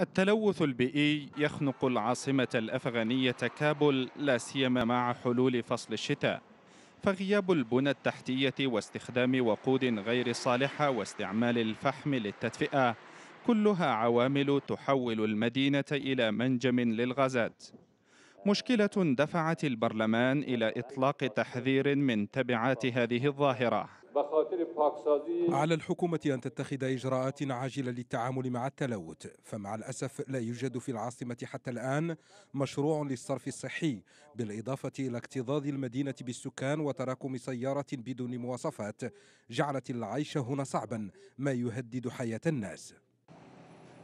التلوث البيئي يخنق العاصمة الأفغانية كابول لا سيما مع حلول فصل الشتاء فغياب البنى التحتية واستخدام وقود غير صالحة واستعمال الفحم للتدفئة كلها عوامل تحول المدينة إلى منجم للغازات مشكلة دفعت البرلمان إلى إطلاق تحذير من تبعات هذه الظاهرة على الحكومة أن تتخذ إجراءات عاجلة للتعامل مع التلوث فمع الأسف لا يوجد في العاصمة حتى الآن مشروع للصرف الصحي بالإضافة إلى اكتظاظ المدينة بالسكان وتراكم سيارة بدون مواصفات جعلت العيش هنا صعبا ما يهدد حياة الناس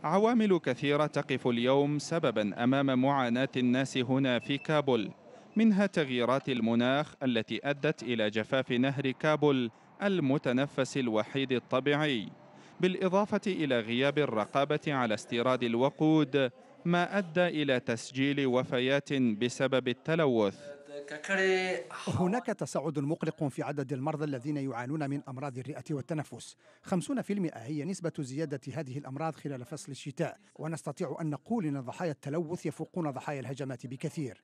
عوامل كثيرة تقف اليوم سببا أمام معاناة الناس هنا في كابول منها تغييرات المناخ التي أدت إلى جفاف نهر كابول المتنفس الوحيد الطبيعي بالإضافة إلى غياب الرقابة على استيراد الوقود ما أدى إلى تسجيل وفيات بسبب التلوث هناك تصاعد مقلق في عدد المرضى الذين يعانون من أمراض الرئة والتنفس 50% هي نسبة زيادة هذه الأمراض خلال فصل الشتاء ونستطيع أن نقول أن ضحايا التلوث يفوقون ضحايا الهجمات بكثير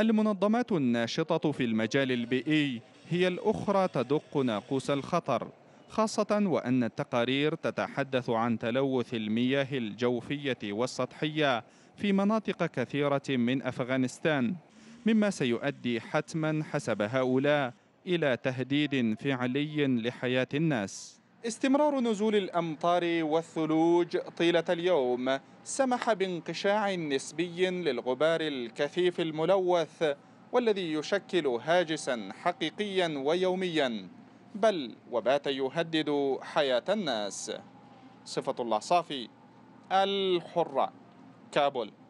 المنظمات الناشطة في المجال البيئي هي الأخرى تدق ناقوس الخطر خاصة وأن التقارير تتحدث عن تلوث المياه الجوفية والسطحية في مناطق كثيرة من أفغانستان مما سيؤدي حتما حسب هؤلاء إلى تهديد فعلي لحياة الناس استمرار نزول الأمطار والثلوج طيلة اليوم سمح بانقشاع نسبي للغبار الكثيف الملوث والذي يشكل هاجسا حقيقيا ويوميا بل وبات يهدد حياة الناس صفة الله صافي الحرة كابول